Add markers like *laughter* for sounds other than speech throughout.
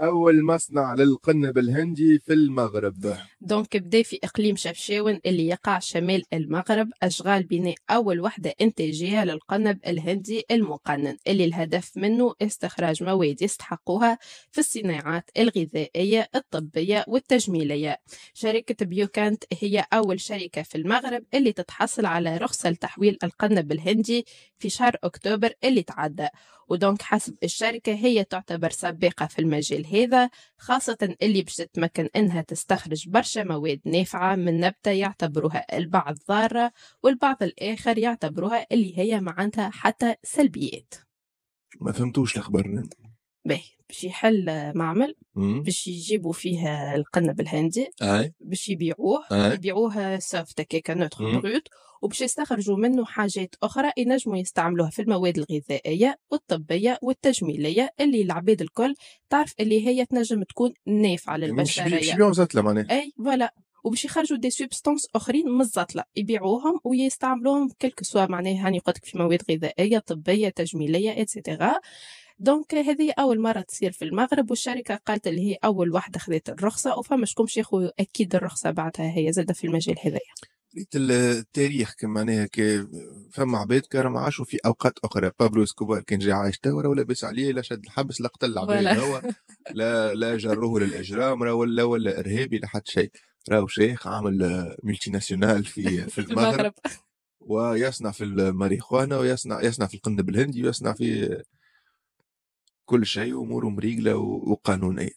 أول مصنع للقنب الهندي في المغرب دونك بدا في إقليم شفشاون اللي يقع شمال المغرب أشغال بناء أول وحدة إنتاجية للقنب الهندي المقنن اللي الهدف منه استخراج مواد يستحقوها في الصناعات الغذائية الطبية والتجميلية شركة بيوكانت هي أول شركة في المغرب اللي تتحصل على رخصة لتحويل القنب الهندي في شهر أكتوبر اللي تعدى ودونك حسب الشركة هي تعتبر سباقة في المجال هذا خاصة اللي باش تتمكن إنها تستخرج برشا مواد نافعة من نبتة يعتبروها البعض ضارة والبعض الآخر يعتبروها اللي هي معناتها حتى سلبيات ما فهمتوش الخبر باهي باش يحل معمل باش يجيبوا فيه القنب الهندي باش يبيعوه يبيعوه سافت هكاك نوتخ بروت وباش يستخرجوا منه حاجات أخرى ينجموا يستعملوها في المواد الغذائية والطبية والتجميلية اللي العباد الكل تعرف اللي هي تنجم تكون نافعة للبشرية مش أي فوالا وباش يخرجوا دي سوبستانس اخرين من الزطله يبيعوهم ويستعملوهم كلك سوا معناها هاني قلت في مواد غذائيه طبيه تجميليه ايتترا دونك هذه اول مره تصير في المغرب والشركه قالت اللي هي اول واحده خذت الرخصه وفما شكون باش اكيد الرخصه بعدها هي زاده في المجال هذايا ريت التاريخ معناها فما عباد كانوا عاشوا في اوقات اخرى بابلو اسكوبار كان جاي عايش توا ولا بس عليه لا شد الحبس لا قتل العباد هو لا لا جروه للاجرام ولا ولا ارهابي لا حتى شيء راهو شيخ عامل ملتي ناسيونال *laughs* في في المغرب ويصنع في الماريخوانا ويصنع يصنع في القنب الهندي ويصنع في كل شيء واموره مريقله وقانونيه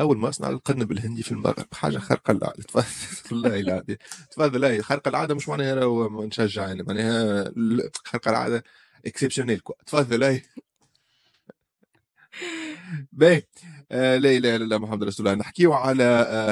اول ما اصنع القنب الهندي في المغرب حاجه خارقه العاده تفضل *laughs* والله تفضل اي خارقه العاده مش معناها نشجع يعني معناها خارقه العاده اكسبشنال تفضل اي *laughs* باهي لا اله الا الله محمد رسول الله نحكيو على آه